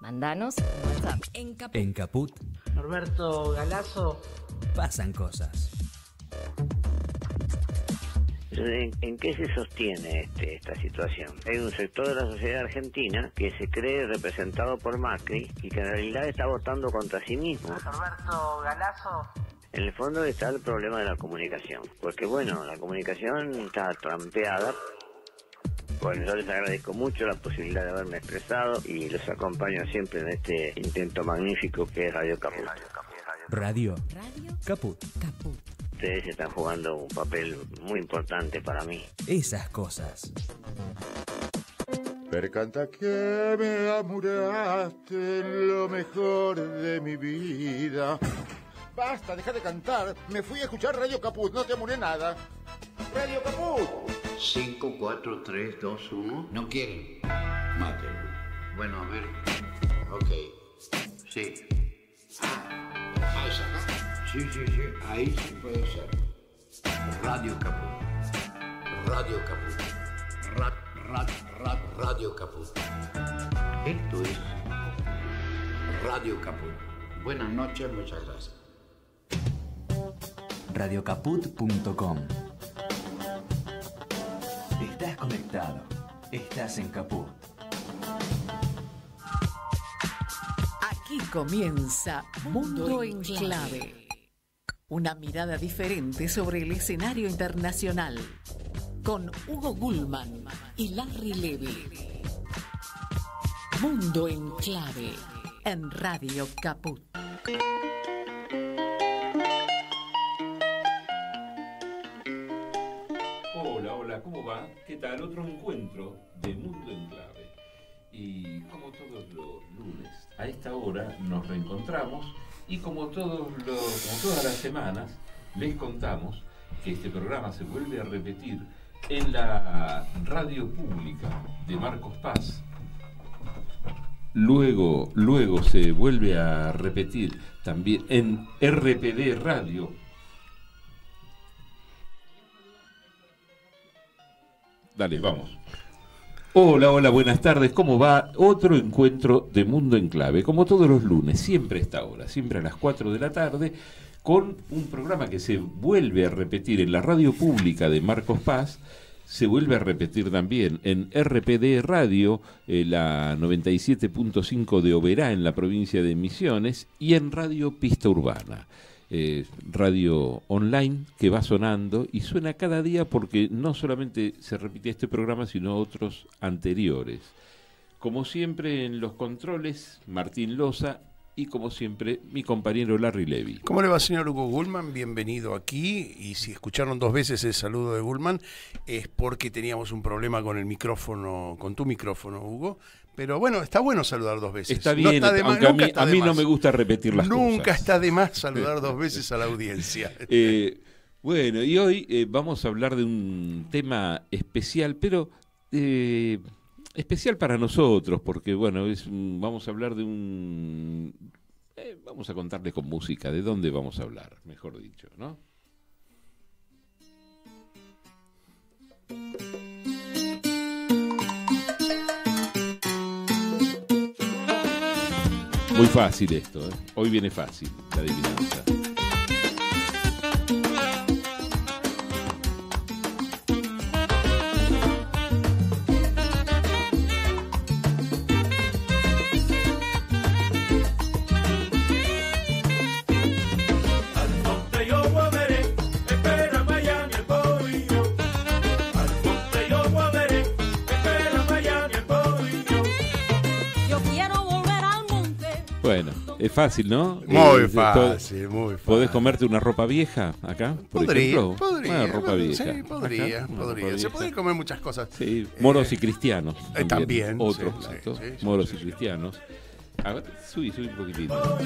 Mandanos En Caput. en Norberto Galazo. Pasan cosas. ¿En, qué se sostiene este, esta situación? Hay un sector de la sociedad argentina que se cree representado por Macri y que en realidad está votando contra sí mismo. Norberto Galazo. En el fondo está el problema de la comunicación, porque bueno, la comunicación está trampeada bueno, yo les agradezco mucho la posibilidad de haberme expresado y los acompaño siempre en este intento magnífico que es Radio Caput. Radio, Radio Caput. Caput. Ustedes están jugando un papel muy importante para mí. Esas cosas. Percanta que me amuraste lo mejor de mi vida. Basta, deja de cantar. Me fui a escuchar Radio Caput, no te amuré nada. Radio Caput. 5, 4, 3, 2, 1. No quieren. Mátelo. Bueno, a ver. Ok. Sí. Ah, esa, ¿no? Sí, sí, sí. Ahí sí puede ser. Radio Caput. Radio Caput. Rat, Rat, Rat, Radio Caput. Esto es Radio Caput. Buenas noches, muchas gracias radiocaput.com. Estás conectado. Estás en Caput. Aquí comienza Mundo en Clave. Una mirada diferente sobre el escenario internacional. Con Hugo Gullman y Larry Levy. Mundo en Clave. En Radio Caput. va? ¿Qué tal? Otro encuentro de Mundo en Clave. Y como todos los lunes, a esta hora nos reencontramos y como, todos los, todas las semanas, les contamos que este programa se vuelve a repetir en la radio pública de Marcos Paz. Luego, luego se vuelve a repetir también en RPD Radio Dale, vamos. Hola, hola, buenas tardes. ¿Cómo va? Otro encuentro de Mundo en Clave, como todos los lunes, siempre a esta hora, siempre a las 4 de la tarde, con un programa que se vuelve a repetir en la radio pública de Marcos Paz, se vuelve a repetir también en RPD Radio, eh, la 97.5 de Oberá en la provincia de Misiones, y en Radio Pista Urbana. Eh, radio online que va sonando y suena cada día porque no solamente se repite este programa, sino otros anteriores. Como siempre en los controles, Martín Loza y como siempre mi compañero Larry Levy. ¿Cómo le va, señor Hugo Gullman? Bienvenido aquí. Y si escucharon dos veces el saludo de Gullman, es porque teníamos un problema con el micrófono, con tu micrófono, Hugo. Pero bueno, está bueno saludar dos veces. Está bien, a mí, no me gusta repetir las nunca cosas. Nunca está de más saludar dos veces a la audiencia. Eh, bueno, y hoy eh, vamos a hablar de un tema especial, pero eh, especial para nosotros, porque bueno, vamos a hablar de un... vamos a contarle con música, ¿de dónde vamos a hablar? Mejor dicho, ¿no? Muy fácil esto, ¿eh? Hoy viene fácil la adivinanza. Es fácil, ¿no? Muy eh, fácil, muy ¿Podés comerte una ropa vieja acá? Por podría, ejemplo? podría. ropa vieja. Sí, podría, podría. Se puede comer muchas cosas. Eh, eh, sí, moros y cristianos. También. Otro Otros moros y cristianos. A ver, subí, subí un poquitito.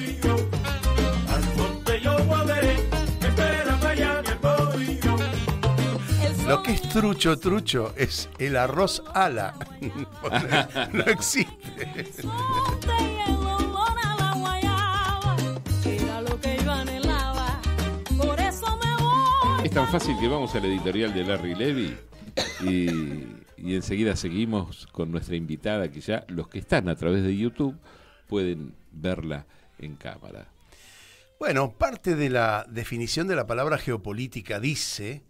Lo que es trucho, trucho es el arroz ala. no existe. Es tan fácil que vamos a la editorial de Larry Levy y, y enseguida seguimos con nuestra invitada que ya los que están a través de YouTube pueden verla en cámara. Bueno, parte de la definición de la palabra geopolítica dice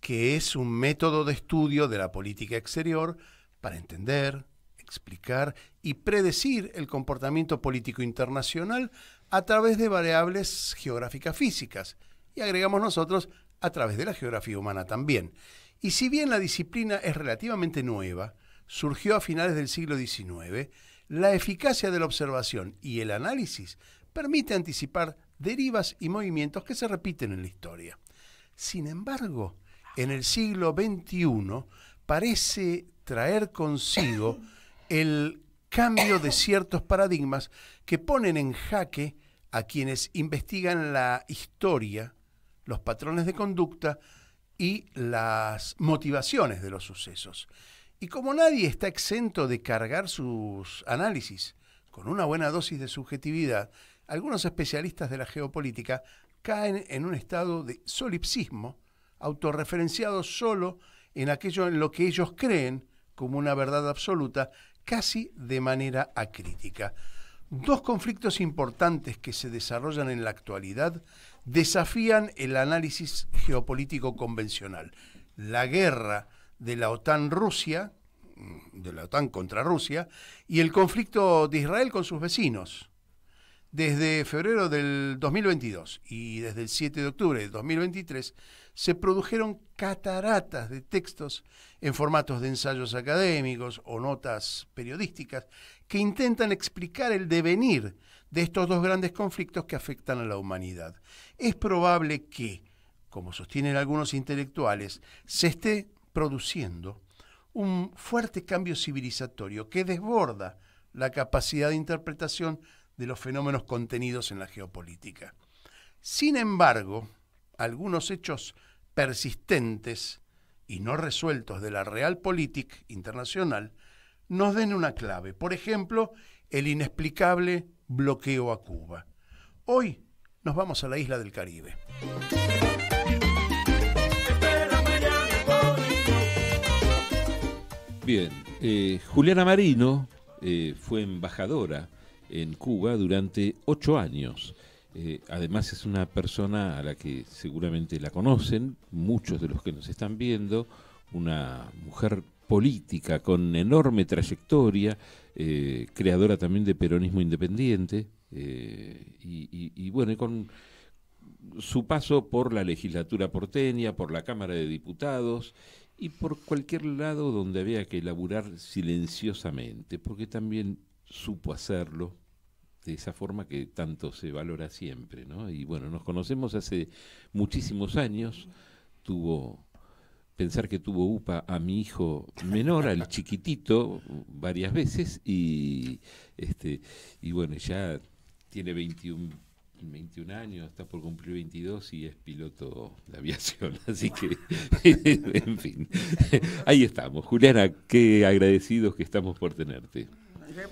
que es un método de estudio de la política exterior para entender, explicar y predecir el comportamiento político internacional a través de variables geográficas físicas. Y agregamos nosotros a través de la geografía humana también. Y si bien la disciplina es relativamente nueva, surgió a finales del siglo XIX, la eficacia de la observación y el análisis permite anticipar derivas y movimientos que se repiten en la historia. Sin embargo, en el siglo XXI parece traer consigo el cambio de ciertos paradigmas que ponen en jaque a quienes investigan la historia los patrones de conducta y las motivaciones de los sucesos. Y como nadie está exento de cargar sus análisis con una buena dosis de subjetividad, algunos especialistas de la geopolítica caen en un estado de solipsismo, autorreferenciado solo en aquello en lo que ellos creen como una verdad absoluta, casi de manera acrítica. Dos conflictos importantes que se desarrollan en la actualidad desafían el análisis geopolítico convencional. La guerra de la OTAN-Rusia, de la OTAN contra Rusia, y el conflicto de Israel con sus vecinos. Desde febrero del 2022 y desde el 7 de octubre del 2023 se produjeron cataratas de textos en formatos de ensayos académicos o notas periodísticas que intentan explicar el devenir de estos dos grandes conflictos que afectan a la humanidad. Es probable que, como sostienen algunos intelectuales, se esté produciendo un fuerte cambio civilizatorio que desborda la capacidad de interpretación de los fenómenos contenidos en la geopolítica. Sin embargo, algunos hechos persistentes y no resueltos de la realpolitik internacional nos den una clave. Por ejemplo, el inexplicable bloqueo a Cuba. Hoy nos vamos a la isla del Caribe. Bien, eh, Juliana Marino eh, fue embajadora en Cuba durante ocho años. Eh, además es una persona a la que seguramente la conocen muchos de los que nos están viendo, una mujer política con enorme trayectoria eh, creadora también de Peronismo Independiente, eh, y, bueno, con su paso por la legislatura porteña, por la Cámara de Diputados y por cualquier lado donde había que elaborar silenciosamente, porque también supo hacerlo de esa forma que tanto se valora siempre, ¿no? Y bueno, nos conocemos hace muchísimos años, tuvo pensar que tuvo UPA a mi hijo menor, al chiquitito, varias veces, y, este, y bueno, ya tiene 21, 21 años, está por cumplir 22 y es piloto de aviación, así que, en fin, ahí estamos. Juliana, qué agradecidos que estamos por tenerte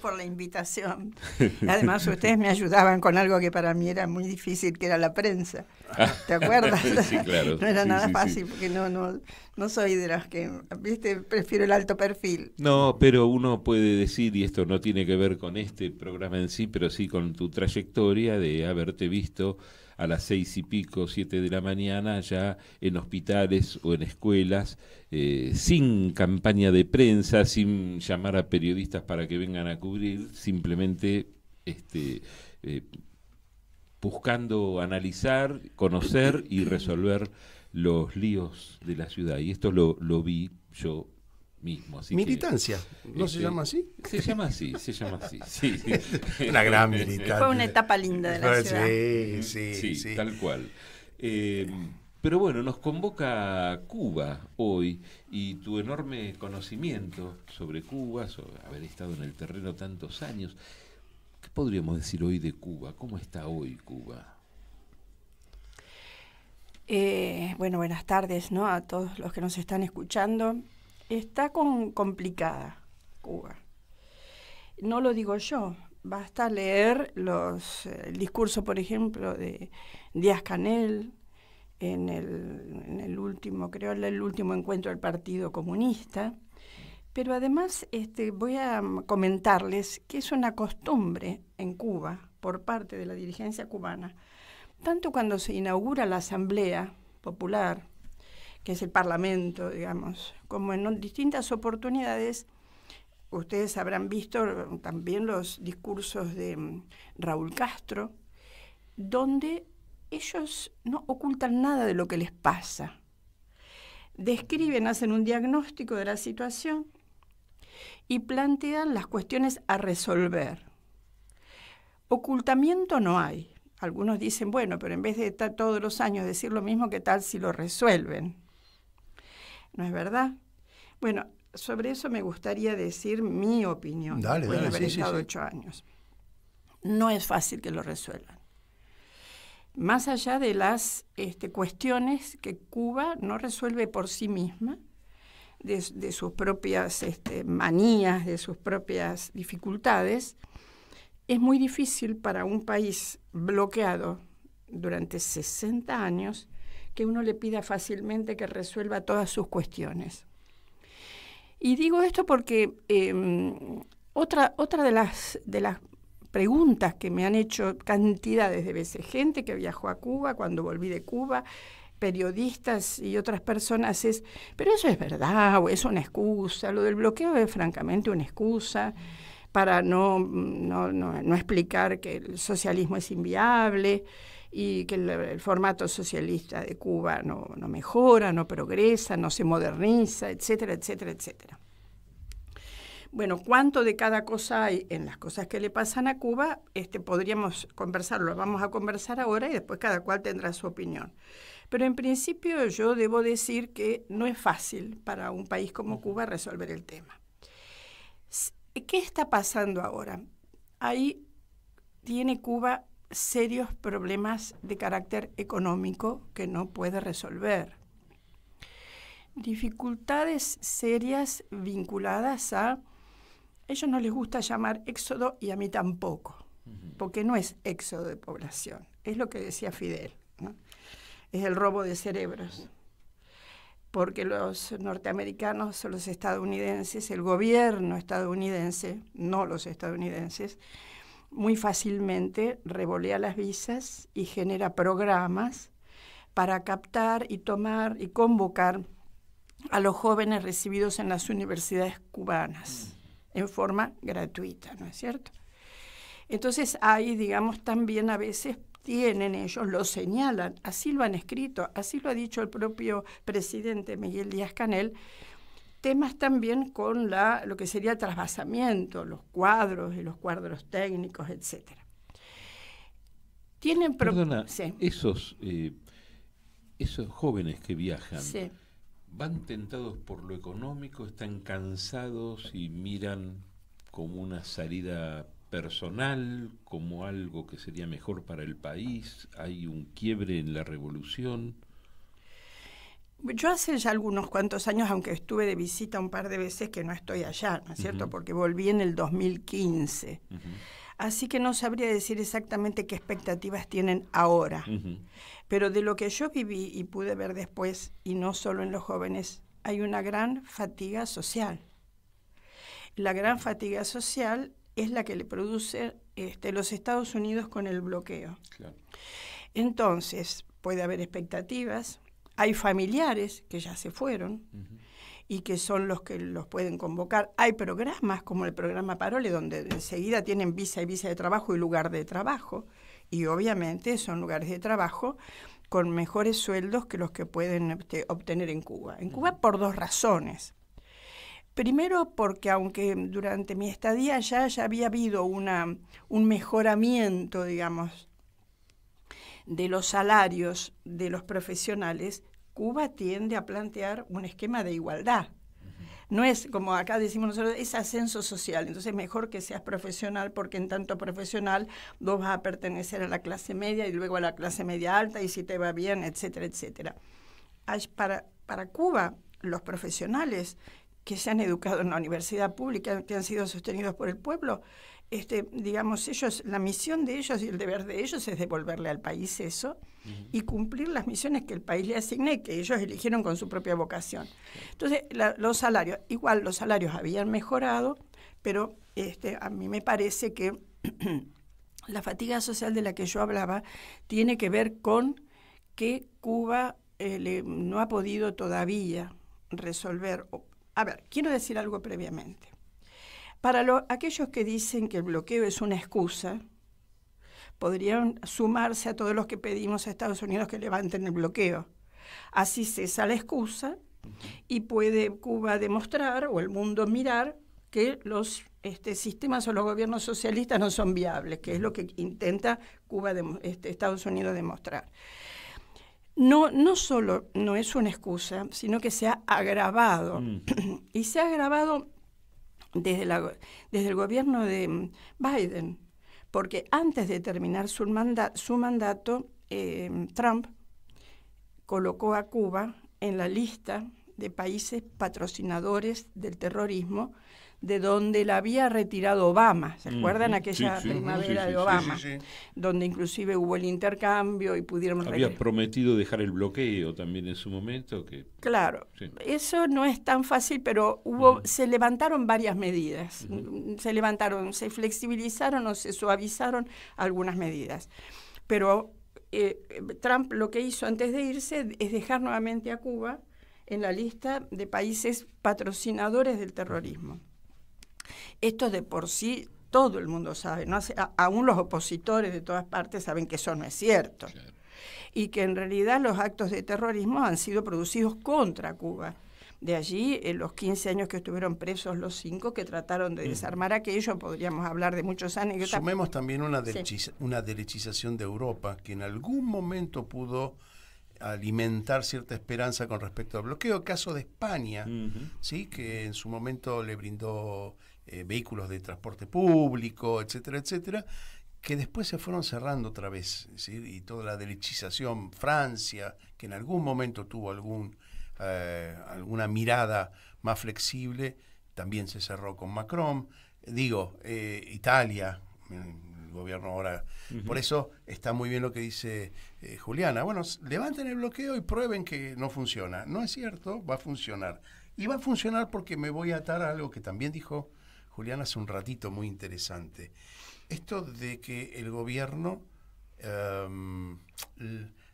por la invitación. Además, ustedes me ayudaban con algo que para mí era muy difícil, que era la prensa. ¿Te acuerdas? sí, claro. No era nada fácil, porque no, no, no soy de las que, viste, prefiero el alto perfil. No, pero uno puede decir, y esto no tiene que ver con este programa en sí, pero sí con tu trayectoria de haberte visto a las seis y pico, siete de la mañana, ya en hospitales o en escuelas, eh, sin campaña de prensa, sin llamar a periodistas para que vengan a cubrir, simplemente este, eh, buscando analizar, conocer y resolver los líos de la ciudad. Y esto lo, lo vi yo militancia, ¿no se este, llama así? Se llama así, se llama así. una gran militancia. Fue una etapa linda de la ciudad. Sí, sí, tal cual. Em, pero bueno, nos convoca Cuba hoy y tu enorme conocimiento sobre Cuba, sobre haber estado en el terreno tantos años. ¿Qué podríamos decir hoy de Cuba? ¿Cómo está hoy Cuba? Eh, bueno, buenas tardes ¿no? a todos los que nos están escuchando. Está con, complicada Cuba. No lo digo yo, basta leer los, eh, el discurso, por ejemplo, de Díaz Canel en el, último, creo, el último encuentro del Partido Comunista. Pero además este, voy a comentarles que es una costumbre en Cuba por parte de la dirigencia cubana, tanto cuando se inaugura la Asamblea Popular que es el Parlamento, digamos. Como en distintas oportunidades, ustedes habrán visto también los discursos de mm, Raúl Castro, donde ellos no ocultan nada de lo que les pasa. Describen, hacen un diagnóstico de la situación y plantean las cuestiones a resolver. Ocultamiento no hay. Algunos dicen, bueno, pero en vez de estar todos los años decir lo mismo, ¿qué tal si lo resuelven? ¿No es verdad? Bueno, sobre eso me gustaría decir mi opinión. Dale, ocho años. No es fácil que lo resuelvan. Más allá de las este, cuestiones que Cuba no resuelve por sí misma, de, sus propias este, manías, de sus propias dificultades, es muy difícil para un país bloqueado durante 60 años que uno le pida fácilmente que resuelva todas sus cuestiones. Y digo esto porque em, otra, otra de, las, de las preguntas que me han hecho cantidades de veces, gente que viajó a Cuba cuando volví de Cuba, periodistas y otras personas es, pero eso es verdad o es una excusa, lo del bloqueo es francamente una excusa para no, no, no explicar que el socialismo es inviable y que el, formato socialista de Cuba no, mejora, no progresa, no se moderniza, etcétera, etcétera, etcétera. Bueno, cuánto de cada cosa hay en las cosas que le pasan a Cuba, este, podríamos conversarlo, vamos a conversar ahora y después cada cual tendrá su opinión. Pero en principio yo debo decir que no es fácil para un país como Cuba resolver el tema. ¿Qué está pasando ahora? Ahí tiene Cuba serios problemas de carácter económico que no puede resolver. Dificultades serias vinculadas a, ellos no les gusta llamar éxodo y a mí tampoco, porque no es éxodo de población, es lo que decía Fidel, es el robo de cerebros, porque los norteamericanos, los estadounidenses, el gobierno estadounidense, no los estadounidenses, muy fácilmente revolea las visas y genera programas para captar y tomar y convocar a los jóvenes recibidos en las universidades cubanas mm. en forma gratuita, ¿no es cierto? Entonces ahí, digamos, también a veces tienen ellos, lo señalan, así lo han escrito, así lo ha dicho el propio presidente Miguel Díaz Canel, temas también con la, lo que sería el trasvasamiento, los cuadros y los cuadros técnicos, etc. Tienen Perdona, esos, eh, esos jóvenes que viajan van tentados por lo económico, están cansados y miran como una salida personal, como algo que sería mejor para el país, hay un quiebre en la revolución. Yo hace ya algunos cuantos años, aunque estuve de visita un par de veces, que no estoy allá, ¿no es cierto? Porque volví en el 2015. Así que no sabría decir exactamente qué expectativas tienen ahora. Pero de lo que yo viví y pude ver después, y no solo en los jóvenes, hay una gran fatiga social. La gran fatiga social es la que le produce este, los Estados Unidos con el bloqueo. Entonces, puede haber expectativas, hay familiares que ya se fueron y que son los que los pueden convocar. Hay programas como el programa Parole, donde enseguida tienen visa y visa de trabajo y lugar de trabajo. Y obviamente son lugares de trabajo con mejores sueldos que los que pueden obtener en Cuba. En Cuba por dos razones. Primero, porque aunque durante mi estadía ya, ya había habido una, un mejoramiento, digamos, de los salarios de los profesionales, Cuba tiende a plantear un esquema de igualdad. No es como acá decimos nosotros, es ascenso social. Entonces, mejor que seas profesional, porque en tanto profesional vos vas a pertenecer a la clase media y luego a la clase media alta, y si te va bien, etcétera, etcétera. Para, para Cuba, los profesionales que se han educado en la universidad pública, que han sido sostenidos por el pueblo, este, digamos, ellos, la misión de ellos y el deber de ellos es devolverle al país eso y cumplir las misiones que el país le asigna y que ellos eligieron con su propia vocación. Entonces, los salarios, igual los salarios habían mejorado, pero este, a mí me parece que la fatiga social de la que yo hablaba tiene que ver con que Cuba eh, no ha podido todavía resolver. A ver, quiero decir algo previamente. Para aquellos que dicen que el bloqueo es una excusa, podrían sumarse a todos los que pedimos a Estados Unidos que levanten el bloqueo. Así cesa la excusa y puede Cuba demostrar o el mundo mirar que los este, sistemas o los gobiernos socialistas no son viables, que es lo que intenta Cuba, este, Estados Unidos demostrar. No, no solo no es una excusa, sino que se ha agravado. Mm. Y se ha agravado desde, el gobierno de mm, Biden, porque antes de terminar su, mandato, em, Trump colocó a Cuba en la lista de países patrocinadores del terrorismo de donde la había retirado Obama. ¿Se acuerdan aquella primavera de Obama? Donde inclusive hubo el intercambio y pudieron... Había prometido dejar el bloqueo también en su momento. Que... Claro, eso no es tan fácil, pero hubo, se levantaron varias medidas. Se levantaron, se flexibilizaron o se suavizaron algunas medidas. Pero eh, Trump lo que hizo antes de irse es dejar nuevamente a Cuba en la lista de países patrocinadores del terrorismo. Esto de por sí todo el mundo sabe, ¿no? aún los opositores de todas partes saben que eso no es cierto. Y que en realidad los actos de terrorismo han sido producidos contra Cuba. De allí, en los 15 años que estuvieron presos los cinco que trataron de mm. desarmar aquello, podríamos hablar de muchos años. Sumemos también una, una derechización de Europa que en algún momento pudo alimentar cierta esperanza con respecto al bloqueo. Caso de España, sí, que en su momento le brindó eh, vehículos de transporte público, etcétera, etcétera, que después se fueron cerrando otra vez, y toda la derechización, Francia, que en algún momento tuvo algún, eh, alguna mirada más flexible, también se cerró con Macron, digo, eh, Italia, el gobierno ahora. Por eso está muy bien lo que dice Juliana. Bueno, levanten el bloqueo y prueben que no funciona. No es cierto, va a funcionar. Y va a funcionar porque me voy a atar a algo que también dijo Juliana hace un ratito muy interesante. Esto de que el gobierno em,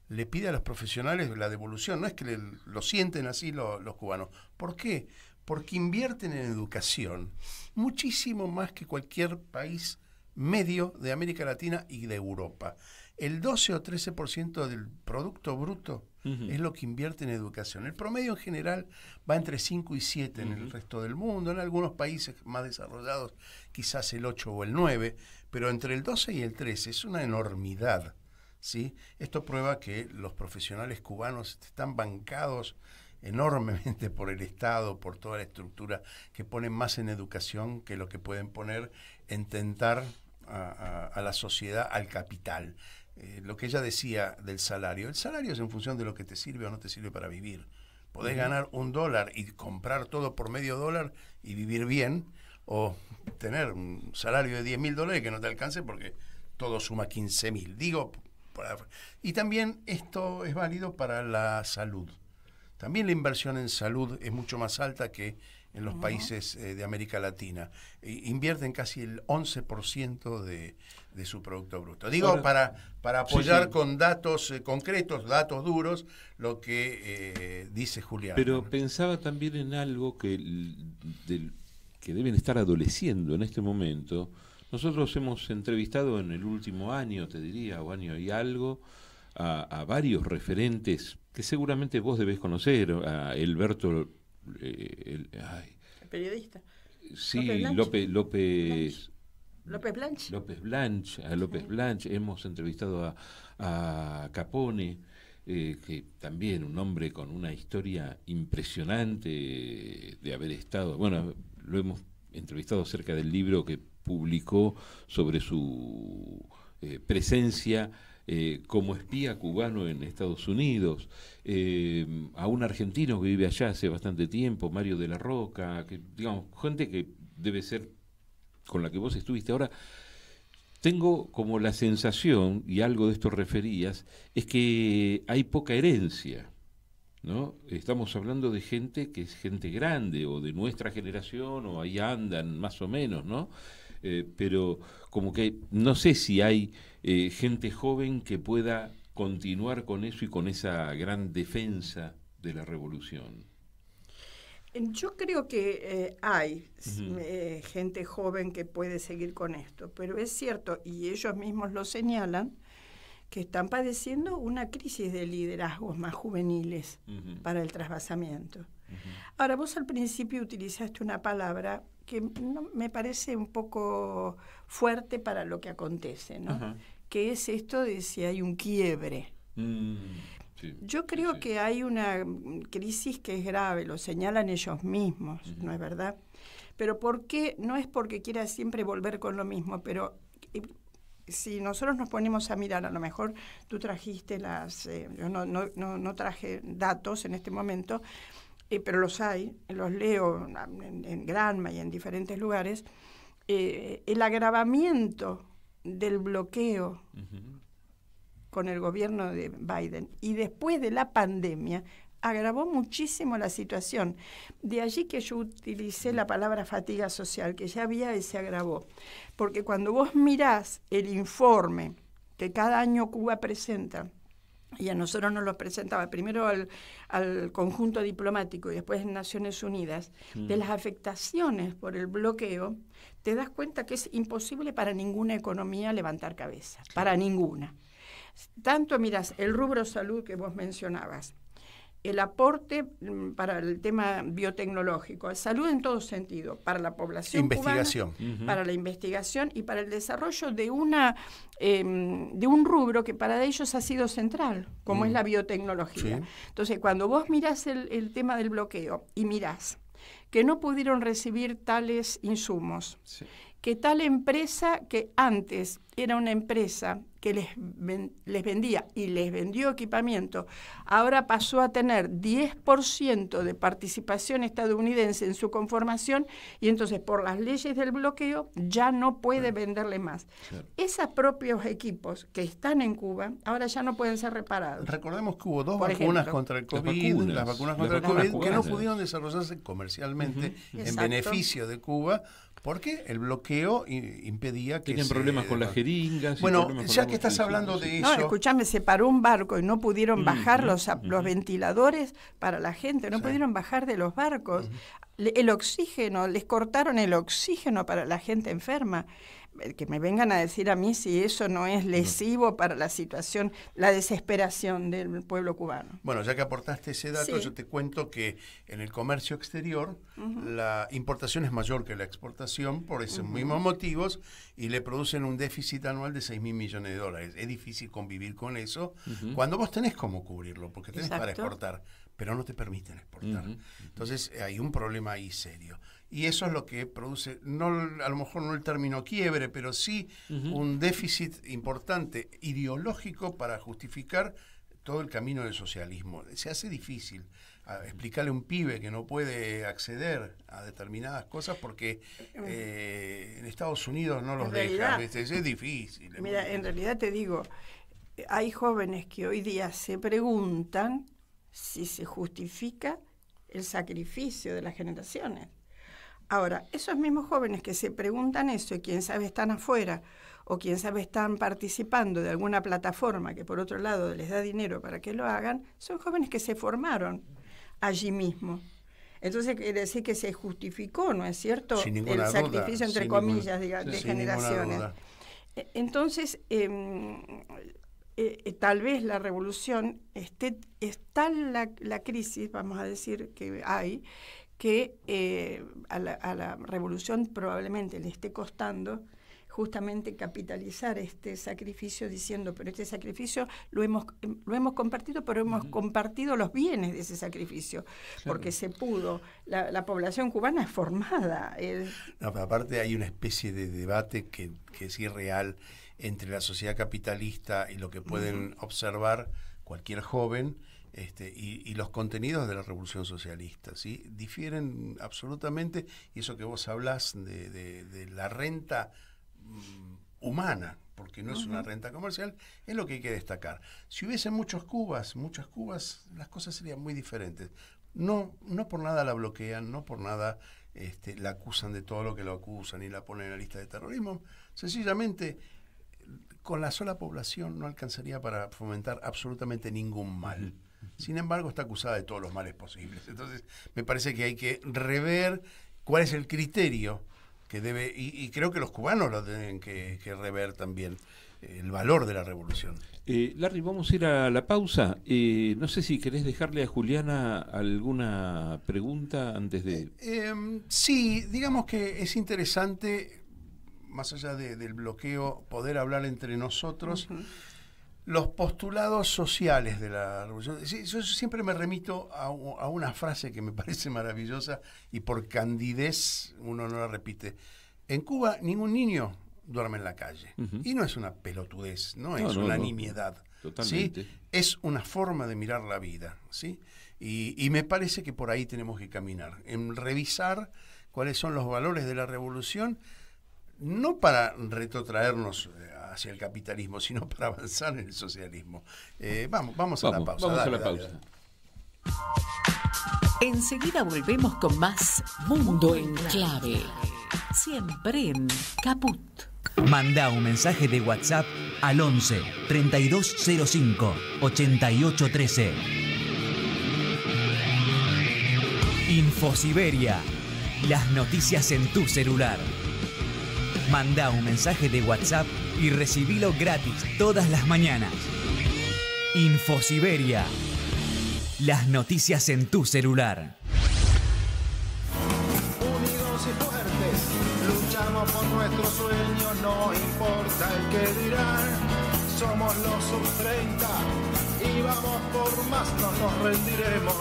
le pide a los profesionales la devolución, no es que lo sienten así los cubanos. ¿Por qué? Porque invierten en educación muchísimo más que cualquier país medio de América Latina y de Europa el 12 o 13% del Producto Bruto es lo que invierte en educación. El promedio en general va entre 5 y 7 en el resto del mundo, en algunos países más desarrollados quizás el 8 o el 9, pero entre el 12 y el 13 es una enormidad. ¿sí? Esto prueba que los profesionales cubanos están bancados enormemente por el Estado, por toda la estructura, que ponen más en educación que lo que pueden poner en tentar a la sociedad, al capital. Eh, lo que ella decía del salario. El salario es en función de lo que te sirve o no te sirve para vivir. Podés ganar un dólar y comprar todo por medio dólar y vivir bien, o tener un salario de 10 mil dólares que no te alcance porque todo suma 15 mil. Digo, y también esto es válido para la salud. También la inversión en salud es mucho más alta que en los países eh, de América Latina. invierten casi el 11% de, de su Producto Bruto. Digo, para, para apoyar con datos eh, concretos, datos duros, lo que eh, dice Julián. Pero pensaba también en algo que, que deben estar adoleciendo en este momento. Nosotros hemos entrevistado en el último año, te diría, o año y algo, a, varios referentes que seguramente vos debes conocer, a Alberto eh, el, periodista. Sí, López López, López Blanch. López Blanch, a López Hemos entrevistado a, Capone, eh, que también un hombre con una historia impresionante de haber estado. Bueno, lo hemos entrevistado acerca del libro que publicó sobre su eh, presencia eh, como espía cubano en Estados Unidos, eh, a un argentino que vive allá hace bastante tiempo, Mario de la Roca, que, digamos, gente que debe ser con la que vos estuviste ahora. Tengo como la sensación, y algo de esto referías, es que hay poca herencia. ¿No? Estamos hablando de gente que es gente grande o de nuestra generación o ahí andan más o menos, ¿no? Eh, pero como que no sé si hay eh, gente joven que pueda continuar con eso y con esa gran defensa de la revolución. Yo creo que eh, hay gente joven que puede seguir con esto, pero es cierto, y ellos mismos lo señalan, que están padeciendo una crisis de liderazgos más juveniles para el trasvasamiento. Ahora, vos al principio utilizaste una palabra que me parece un poco fuerte para lo que acontece, ¿no? Que es esto de si hay un quiebre. Mm, yo creo que hay una crisis que es grave, lo señalan ellos mismos, ¿no es verdad? Pero ¿por qué? No es porque quiera siempre volver con lo mismo, pero eh, si nosotros nos ponemos a mirar, a lo mejor tú trajiste las, eh, yo no, no traje datos en este momento, eh, pero los hay, los leo en, Granma y en diferentes lugares, eh, el agravamiento del bloqueo con el gobierno de Biden y después de la pandemia agravó muchísimo la situación. De allí que yo utilicé la palabra fatiga social, que ya había y se agravó. Porque cuando vos mirás el informe que cada año Cuba presenta y a nosotros nos los presentaba primero al, conjunto diplomático y después en Naciones Unidas, de mm. las afectaciones por el bloqueo, te das cuenta que es imposible para ninguna economía levantar cabeza, para ninguna. Tanto miras el rubro salud que vos mencionabas, el aporte mm, para el tema biotecnológico, salud en todo sentido, para la población para la investigación y para el desarrollo de una em, de un rubro que para ellos ha sido central, como es mm. la biotecnología. Entonces, cuando vos mirás el, tema del bloqueo y mirás que no pudieron recibir tales insumos, que tal empresa que antes era una empresa que les, les vendía y les vendió equipamiento, ahora pasó a tener 10% de participación estadounidense en su conformación y entonces por las leyes del bloqueo ya no puede venderle más. Esos propios equipos que están en Cuba ahora ya no pueden ser reparados. Recordemos que hubo dos vacunas contra el COVID, las vacunas, contra el COVID que no pudieron desarrollarse comercialmente en beneficio de Cuba porque el bloqueo impedía que. Tienen problemas con las jeringas. Bueno, ya que estás hablando de eso. No, escúchame, se paró un barco y no pudieron bajar los, ventiladores para la gente, no pudieron bajar de los barcos. El oxígeno, les cortaron el oxígeno para la gente enferma. Eh, que me vengan a decir a mí si eso no es lesivo para la situación, la desesperación del pueblo cubano. Bueno, ya que aportaste ese dato, yo te cuento que en el comercio exterior la importación es mayor que la exportación por esos mismos motivos y le producen un déficit anual de 6 mil millones de dólares. Es difícil convivir con eso cuando vos tenés cómo cubrirlo, porque tenés para exportar pero no te permiten exportar. Entonces hay un problema ahí serio. Y eso es lo que produce, no, a lo mejor no el término quiebre, pero sí un déficit importante ideológico para justificar todo el camino del socialismo. Se hace difícil explicarle a un pibe que no puede acceder a determinadas cosas porque eh, eh, en Estados Unidos no los deja. Es, es difícil. Mira, en realidad te digo, eh, hay jóvenes que hoy día se preguntan si se justifica el sacrificio de las generaciones. Ahora, esos mismos jóvenes que se preguntan eso y quién sabe están afuera o quién sabe están participando de alguna plataforma que por otro lado les da dinero para que lo hagan, son jóvenes que se formaron allí mismo. Entonces quiere decir que se justificó, ¿no es cierto? el sacrificio, entre comillas, de generaciones. E-, entonces, em, eh, eh, tal vez la revolución esté, es tal la, crisis, vamos a decir, que hay, que eh, a, la, revolución probablemente le esté costando justamente capitalizar este sacrificio diciendo, pero este sacrificio lo hemos, lo hemos compartido, pero hemos compartido los bienes de ese sacrificio, porque se pudo. La, población cubana es formada. aparte hay una especie de debate que, que es irreal entre la sociedad capitalista y lo que pueden observar cualquier joven este, y, los contenidos de la revolución socialista. ¿sí? Difieren absolutamente y eso que vos hablas de, la renta mm, humana, porque no es una renta comercial, es lo que hay que destacar. Si hubiese muchos cubas, muchas cubas, las cosas serían muy diferentes. No, no por nada la bloquean, no por nada este, la acusan de todo lo que la acusan y la ponen en la lista de terrorismo. Sencillamente con la sola población no alcanzaría para fomentar absolutamente ningún mal. Sin embargo, está acusada de todos los males posibles. Entonces, me parece que hay que rever cuál es el criterio que debe, y, creo que los cubanos lo tienen que, rever también eh, el valor de la revolución. Eh, Larry, vamos a ir a la pausa. Eh, no sé si querés dejarle a Juliana alguna pregunta antes de... Em, sí, digamos que es interesante más allá del bloqueo, poder hablar entre nosotros. Los postulados sociales de la revolución. Yo siempre me remito a, una frase que me parece maravillosa y por candidez uno no la repite. En Cuba ningún niño duerme en la calle. Y no es una pelotudez, no, es una nimiedad. Totalmente. Es una forma de mirar la vida. ¿sí? y, me parece que por ahí tenemos que caminar, en revisar cuáles son los valores de la revolución no para retrotraernos eh, hacia el capitalismo, sino para avanzar en el socialismo. Eh, vamos, vamos a la pausa. Vamos a la pausa. Enseguida volvemos con más Mundo en Clave. Siempre en Caput. Manda un mensaje de WhatsApp al 11 3205 8813. Siberia, Las noticias en tu celular. Manda un mensaje de WhatsApp y recibilo gratis todas las mañanas. InfoSiberia. Las noticias en tu celular. Unidos y fuertes, luchamos por nuestros sueños, no importa el que dirán. Somos los sub-30 y vamos por más, no nos rendiremos,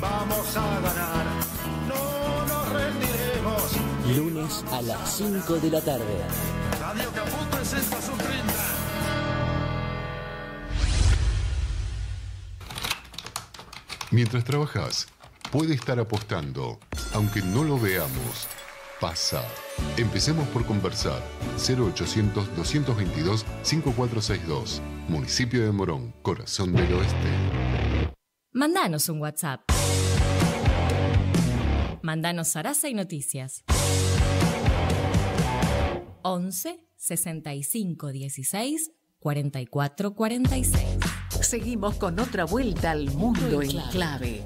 vamos a ganar lunes a las 5 de la tarde. Radio Caputo esta Mientras trabajas, puede estar apostando, aunque no lo veamos. Pasa. Empecemos por conversar. 0800-222-5462. Municipio de Morón, Corazón del Oeste. Mandanos un WhatsApp. Mandanos Sarasa y Noticias. 11 65 16 44 46. Seguimos con otra vuelta al mundo en clave.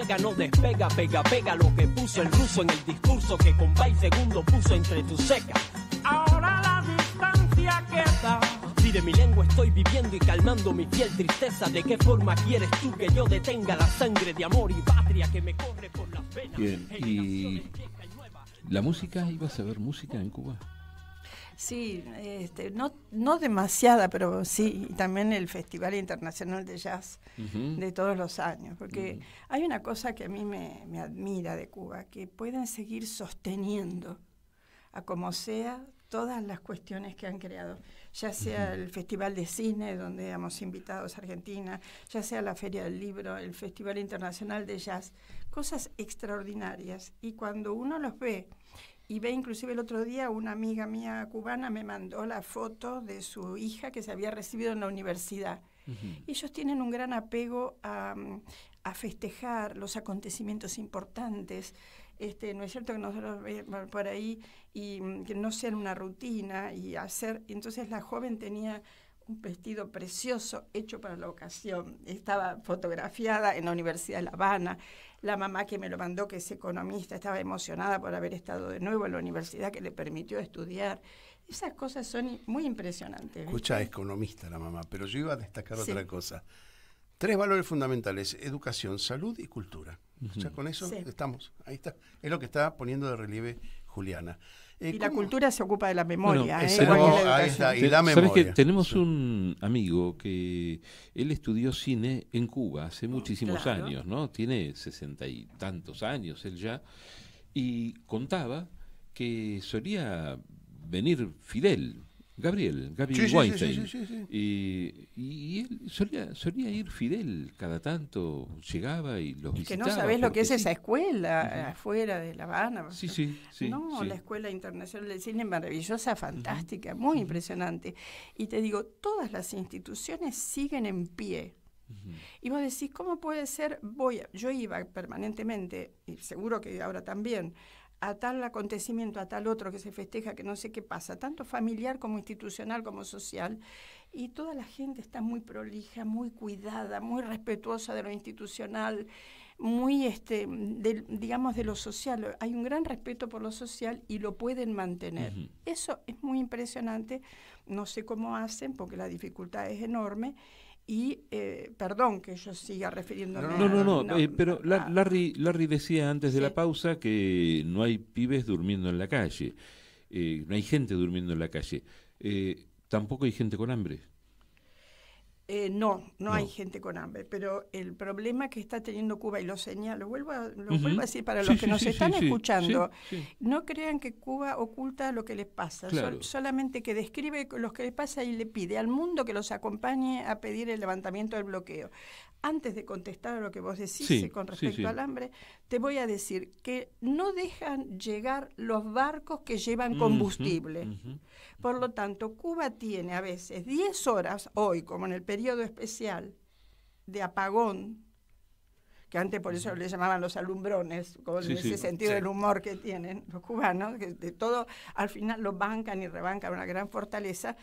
llega, no despega, pega, pega lo que puso el ruso en el discurso que con y segundo puso entre tus secas. Ahora la distancia queda. Si de mi lengua estoy viviendo y calmando mi fiel tristeza, ¿de qué forma quieres tú que yo detenga la sangre de amor y patria que me corre por las venas? Bien, y la música, iba a ver música en Cuba? Sí, este, no, no demasiada, pero sí, también el Festival Internacional de Jazz de todos los años, porque hay una cosa que a mí me, admira de Cuba, que pueden seguir sosteniendo a como sea todas las cuestiones que han creado, ya sea el Festival de Cine, donde hemos invitado a Argentina, ya sea la Feria del Libro, el Festival Internacional de Jazz, cosas extraordinarias. Y cuando uno los ve y ve inclusive el otro día una amiga mía cubana me mandó la foto de su hija que se había recibido en la universidad. Ellos tienen un gran apego mm, a, festejar los acontecimientos importantes. Este, no es cierto que nosotros por ahí y mm, que no sean una rutina y hacer. Entonces la joven tenía un vestido precioso hecho para la ocasión. Estaba fotografiada en la Universidad de La Habana. La mamá que me lo mandó, que es economista, estaba emocionada por haber estado de nuevo en la universidad que le permitió estudiar. Esas cosas son muy impresionantes. Escucha, economista la mamá, pero yo iba a destacar otra cosa. Tres valores fundamentales, educación, salud y cultura. con eso estamos. Ahí está. Es lo que está poniendo de relieve Juliana. Eh, y la cultura se ocupa de la memoria. eh, tenemos, que tenemos un amigo que él estudió cine en Cuba hace mm, muchísimos años, ¿no? Tiene sesenta y tantos años él ya, y contaba que solía venir Fidel Gabriel, Gabriel White, y, él solía, ir Fidel cada tanto, llegaba y los visitaba. Que no sabés lo que es esa escuela afuera de La Habana. Sí, sí, sí. No, la Escuela Internacional de Cine, maravillosa, fantástica, muy impresionante. Y te digo, todas las instituciones siguen en pie. Y vos decís, ¿cómo puede ser? Voy yo iba permanentemente, y seguro que ahora también, a tal acontecimiento, a tal otro que se festeja, que no sé qué pasa, tanto familiar como institucional como social, y toda la gente está muy prolija, muy cuidada, muy respetuosa de lo institucional, muy, este, digamos, de lo social. Hay un gran respeto por lo social y lo pueden mantener. Eso es muy impresionante, no sé cómo hacen, porque la dificultad es enorme, y eh, perdón que yo siga refiriéndome no, no, no, eh, pero ah. Larry, Larry decía antes de la pausa que no hay pibes durmiendo en la calle, eh, no hay gente durmiendo en la calle, tampoco hay gente con hambre. Eh, no, no, hay gente con hambre, pero el problema que está teniendo Cuba, y lo señalo, vuelvo a, lo vuelvo a decir para los que nos están escuchando, no crean que Cuba oculta lo que les pasa, solamente que describe lo que les pasa y le pide al mundo que los acompañe a pedir el levantamiento del bloqueo antes de contestar a lo que vos decís eh, con respecto al hambre, te voy a decir que no dejan llegar los barcos que llevan combustible. Por lo tanto, Cuba tiene a veces 10 horas, hoy como en el periodo especial de apagón, que antes por eso le llamaban los alumbrones, con ese sentido del humor que tienen los cubanos, que de todo al final lo bancan y rebancan una gran fortaleza,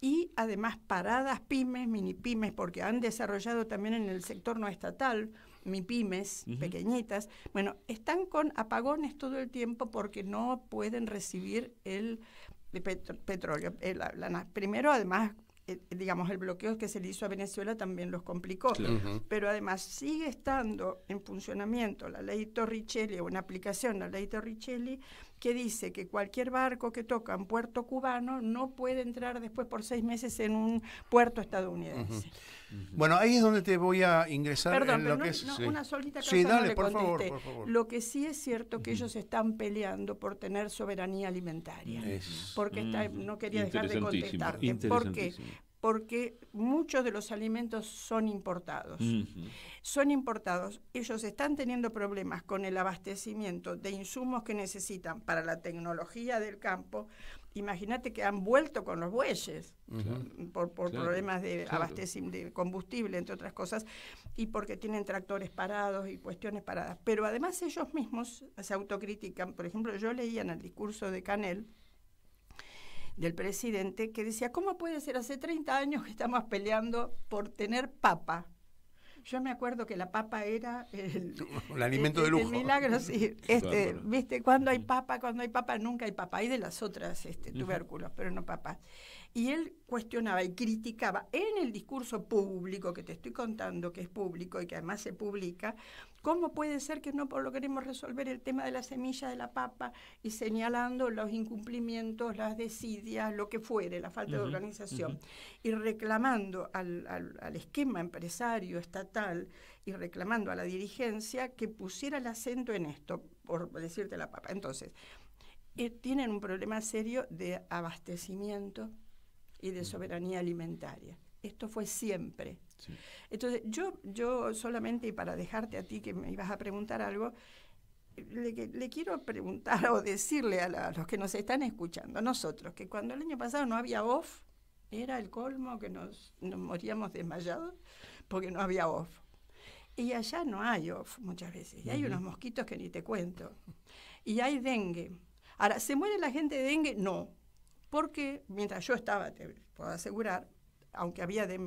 y además paradas pymes, mini pymes, porque han desarrollado también en el sector no estatal, mi pymes pequeñitas, bueno, están con apagones todo el tiempo porque no pueden recibir el, petróleo. Eh, primero, además, eh, digamos, el bloqueo que se le hizo a Venezuela también los complicó, pero además sigue estando en funcionamiento la ley Torricelli, o una aplicación, la ley Torricelli, que dice que cualquier barco que toca en puerto cubano no puede entrar después por seis meses en un puerto estadounidense. Bueno, ahí es donde te voy a ingresar Perdón, pero es, una solita cosa sí, dale, por favor, Lo que sí es cierto que ellos están peleando por tener soberanía alimentaria. porque no quería dejar de contestarte porque muchos de los alimentos son importados. Son importados. Ellos están teniendo problemas con el abastecimiento de insumos que necesitan para la tecnología del campo. Imagínate que han vuelto con los bueyes por, problemas de abastecimiento de combustible, entre otras cosas, y porque tienen tractores parados y cuestiones paradas. Pero además ellos mismos se autocritican. Por ejemplo, yo leía en el discurso de Canel, del presidente que decía, ¿cómo puede ser? Hace 30 años que estamos peleando por tener papa. Yo me acuerdo que la papa era el, el alimento de lujo. milagro, Este, Viste, cuando hay papa, cuando hay papa, nunca hay papa. Hay de las otras este, tubérculos, pero no papas y él cuestionaba y criticaba en el discurso público, que te estoy contando que es público y que además se publica, cómo puede ser que no logremos resolver el tema de la semilla de la papa y señalando los incumplimientos, las desidias, lo que fuere, la falta de organización, y reclamando al, esquema empresario estatal y reclamando a la dirigencia que pusiera el acento en esto, por decirte la papa. Entonces, eh, tienen un problema serio de abastecimiento y de soberanía alimentaria. Esto fue siempre. Entonces, yo, yo solamente, y para dejarte a ti que me ibas a preguntar algo, le, quiero preguntar o decirle a, los que nos están escuchando, nosotros, que cuando el año pasado no había off, era el colmo que nos, moríamos desmayados porque no había off. Y allá no hay off muchas veces. Y hay unos mosquitos que ni te cuento. Y hay dengue. Ahora, ¿se muere la gente de dengue? No porque mientras yo estaba, te puedo asegurar, aunque había de,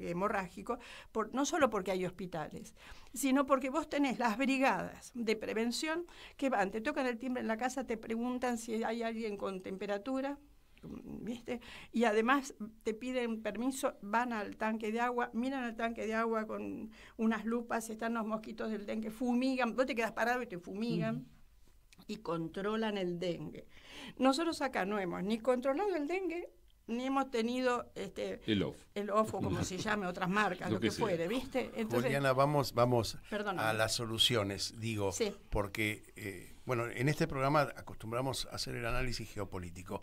hemorrágico, no solo porque hay hospitales, sino porque vos tenés las brigadas de prevención que van, te tocan el timbre en la casa, te preguntan si hay alguien con temperatura, ¿viste? Y además te piden permiso, van al tanque de agua, miran al tanque de agua con unas lupas, están los mosquitos del dengue, fumigan, vos te quedas parado y te fumigan y controlan el dengue. Nosotros acá no hemos ni controlado el dengue ni hemos tenido este el OFF, como se llame, otras marcas, lo, que, puede ¿viste? Entonces, Juliana, vamos, vamos a las soluciones, digo, porque eh, bueno, en este programa acostumbramos a hacer el análisis geopolítico.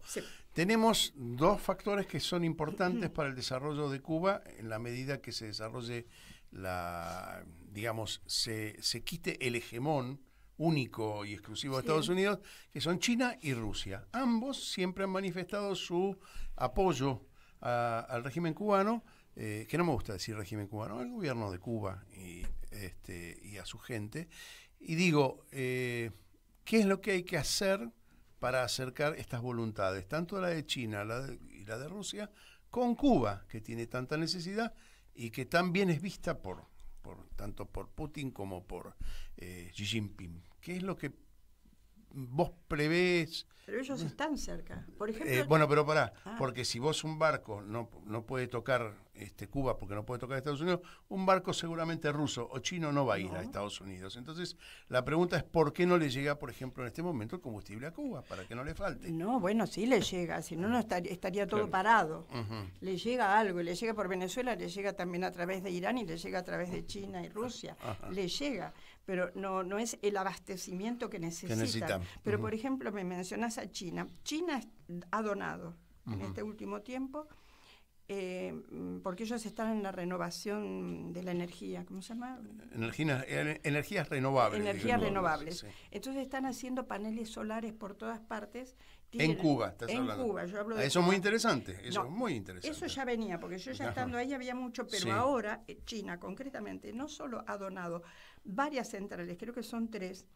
Tenemos dos factores que son importantes para el desarrollo de Cuba en la medida que se desarrolle la, digamos, se, se quite el hegemón único y exclusivo de Estados Unidos, que son China y Rusia. Ambos siempre han manifestado su apoyo al régimen cubano, eh, que no me gusta decir régimen cubano, al gobierno de Cuba y, este, a su gente. Y digo, eh, ¿qué es lo que hay que hacer para acercar estas voluntades, tanto la de China y la de Rusia, con Cuba, que tiene tanta necesidad y que también es vista por, tanto por Putin como por eh, Xi Jinping? ¿Qué es lo que vos prevés? Pero ellos están cerca. Por eh, ejemplo, bueno, pero pará, ah. porque si vos un barco no, no puede tocar este, Cuba porque no puede tocar Estados Unidos, un barco seguramente ruso o chino no va a ir a Estados Unidos. Entonces, la pregunta es por qué no le llega, por ejemplo, en este momento el combustible a Cuba, para que no le falte. No, bueno, sí le llega, si no, no estaría, todo parado. Le llega algo, le llega por Venezuela, le llega también a través de Irán y le llega a través de China y Rusia. Le llega pero no, no es el abastecimiento que necesita Pero, por ejemplo, me mencionas a China. China ha donado en este último tiempo, eh, mm, porque ellos están en la renovación de la energía, ¿cómo se llama? Eh, energías renovables. Energías renovables. Entonces están haciendo paneles solares por todas partes en Cuba, estás Eso es muy interesante, eso ya venía, porque yo ya estando ahí había mucho, pero ahora eh, China concretamente no solo ha donado varias centrales, creo que son tres,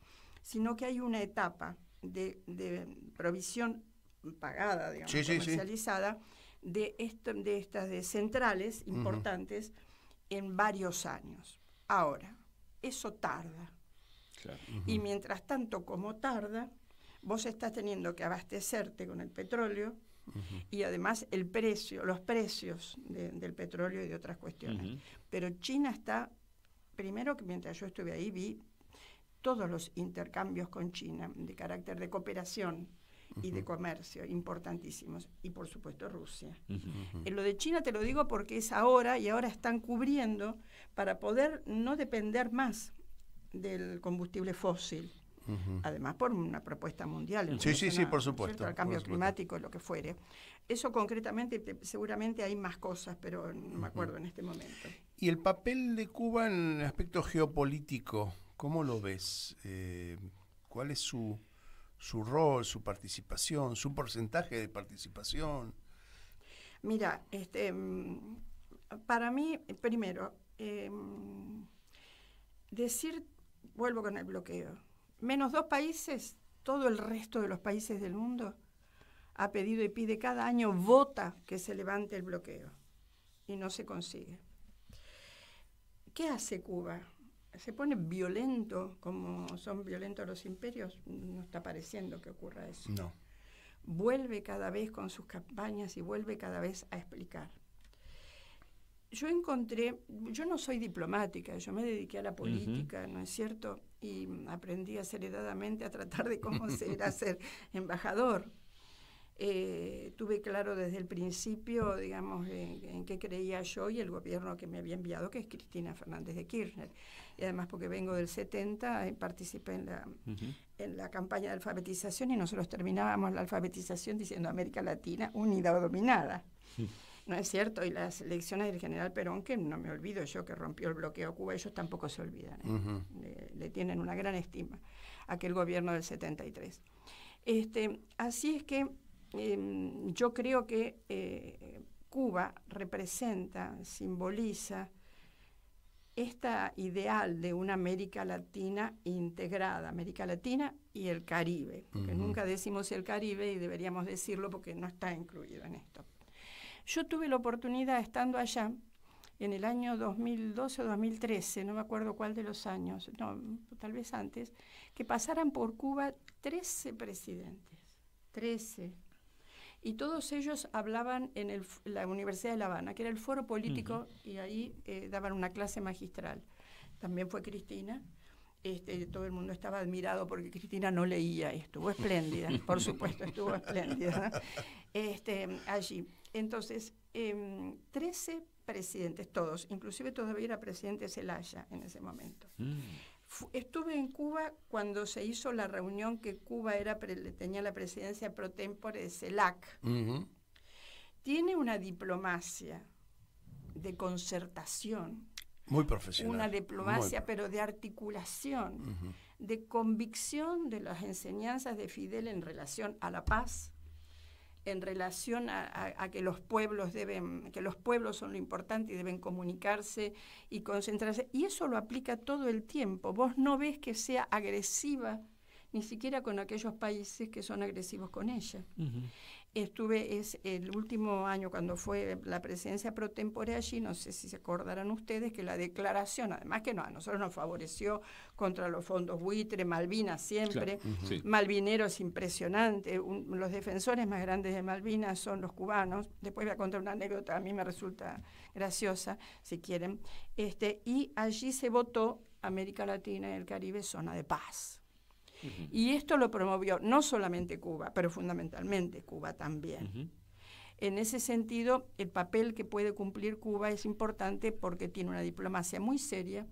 sino que hay una etapa de, provisión pagada, digamos, comercializada, De, estas de centrales importantes en varios años. Ahora, eso tarda. Y mientras tanto, como tarda, vos estás teniendo que abastecerte con el petróleo y además el precio, los precios del petróleo y de otras cuestiones. Pero China está, primero que mientras yo estuve ahí vi todos los intercambios con China de carácter de cooperación y de comercio importantísimos y por supuesto Rusia. En eh, lo de China te lo digo porque es ahora y ahora están cubriendo para poder no depender más del combustible fósil además por una propuesta mundial. Sí, sí, sí, por supuesto. el cambio climático, lo que fuere. Eso concretamente, seguramente hay más cosas, pero no me acuerdo en este momento. ¿Y el papel de Cuba en el aspecto geopolítico? ¿Cómo lo ves? Eh, ¿Cuál es su, rol, su participación, su porcentaje de participación? Mira, este, mm, para mí, primero, em, decir, vuelvo con el bloqueo menos dos países, todo el resto de los países del mundo ha pedido y pide cada año, vota que se levante el bloqueo y no se consigue. ¿Qué hace Cuba? ¿Se pone violento como son violentos los imperios? No está pareciendo que ocurra eso. No. Vuelve cada vez con sus campañas y vuelve cada vez a explicar yo encontré, yo no soy diplomática, yo me dediqué a la política, ¿no es cierto? y aprendí aceleradamente a tratar de cómo a ser embajador. Eh, tuve claro desde el principio, digamos, en, qué creía yo y el gobierno que me había enviado, que es Cristina Fernández de Kirchner. Y además porque vengo del 70, eh, participé en la, en la campaña de alfabetización y nosotros terminábamos la alfabetización diciendo América Latina unida o dominada. No es cierto, y las elecciones del general Perón, que no me olvido yo, que rompió el bloqueo a Cuba, ellos tampoco se olvidan, ¿eh? le, tienen una gran estima a aquel gobierno del 73. Este, así es que em, yo creo que eh, Cuba representa, simboliza esta ideal de una América Latina integrada, América Latina y el Caribe, nunca decimos el Caribe y deberíamos decirlo porque no está incluido en esto. Yo tuve la oportunidad, estando allá, en el año 2012 o 2013, no me acuerdo cuál de los años, tal vez antes, que pasaran por Cuba 13 presidentes, 13. Y todos ellos hablaban en la Universidad de La Habana, que era el foro político, y ahí eh, daban una clase magistral. También fue Cristina. Este, todo el mundo estaba admirado porque Cristina no leía y estuvo espléndida, por supuesto, estuvo espléndida este, allí. Entonces, eh, em, 13 presidentes, todos, inclusive todavía era presidente Zelaya en ese momento. Mm. Estuve en Cuba cuando se hizo la reunión que Cuba tenía la presidencia pro tempore de CELAC. Tiene una diplomacia de concertación muy profesional. Una diplomacia, pero de articulación, de convicción de las enseñanzas de Fidel en relación a la paz, en relación a, que los pueblos deben, que los pueblos son lo importante y deben comunicarse y concentrarse. Y eso lo aplica todo el tiempo. Vos no ves que sea agresiva ni siquiera con aquellos países que son agresivos con ella. Estuve, es el último año cuando fue la presencia pro tempore allí, no sé si se acordarán ustedes que la declaración, además que no, a nosotros nos favoreció contra los fondos buitre, Malvinas siempre, Malvinero es Malvineros impresionante, los defensores más grandes de Malvinas son los cubanos, después voy a contar una anécdota, a mí me resulta graciosa, si quieren, este, y allí se votó América Latina y el Caribe, zona de paz y esto lo promovió no solamente Cuba, pero fundamentalmente Cuba también. En ese sentido, el papel que puede cumplir Cuba es importante porque tiene una diplomacia muy seria,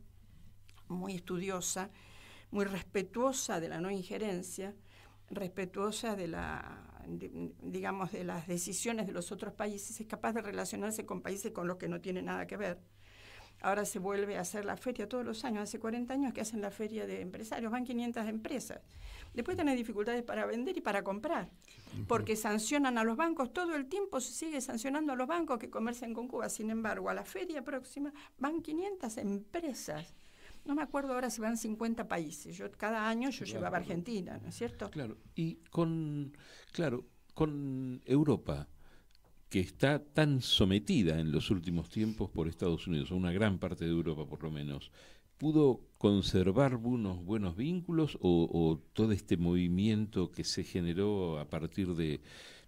muy estudiosa, muy respetuosa de la no injerencia, respetuosa de la digamos de las decisiones de los otros países, es capaz de relacionarse con países con los que no tiene nada que ver Ahora se vuelve a hacer la feria todos los años. Hace 40 años que hacen la feria de empresarios, van 500 empresas. Después tienen dificultades para vender y para comprar, porque sancionan a los bancos. Todo el tiempo se sigue sancionando a los bancos que comercian con Cuba. Sin embargo, a la feria próxima van 500 empresas no me acuerdo ahora si van 50 países. Yo cada año yo llevaba Argentina, ¿no es cierto? Claro, y con claro, con Europa que está tan sometida en los últimos tiempos por Estados Unidos, o una gran parte de Europa por lo menos, ¿pudo conservar unos buenos vínculos o, todo este movimiento que se generó a partir de,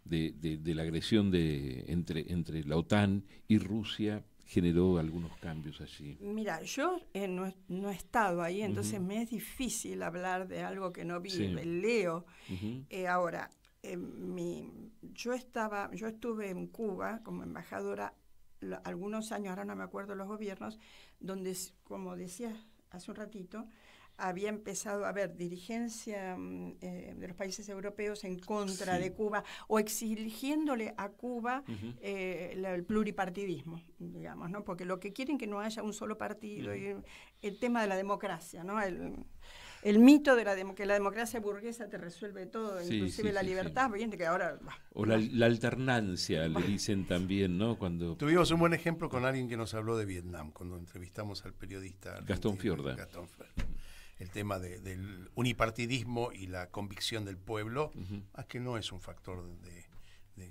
la agresión de, entre, la OTAN y Rusia generó algunos cambios allí? Mira, yo eh, no, he estado ahí, entonces me es difícil hablar de algo que no vi, me leo. Eh, ahora, eh, yo estaba, yo estuve en Cuba como embajadora algunos años, ahora no me acuerdo los gobiernos, donde, como decía hace un ratito, había empezado a haber dirigencia mm, eh, de los países europeos en contra de Cuba o exigiéndole a Cuba eh, el pluripartidismo, digamos, ¿no? Porque lo que quieren que no haya un solo partido y el tema de la democracia, ¿no? El, el mito de la que la democracia burguesa te resuelve todo, inclusive la libertad, que ahora... o la, alternancia, le dicen también, ¿no? Cuando... Tuvimos un buen ejemplo con alguien que nos habló de Vietnam, cuando entrevistamos al periodista... Gastón Fiorda. el tema del unipartidismo y la convicción del pueblo, que no es un factor de,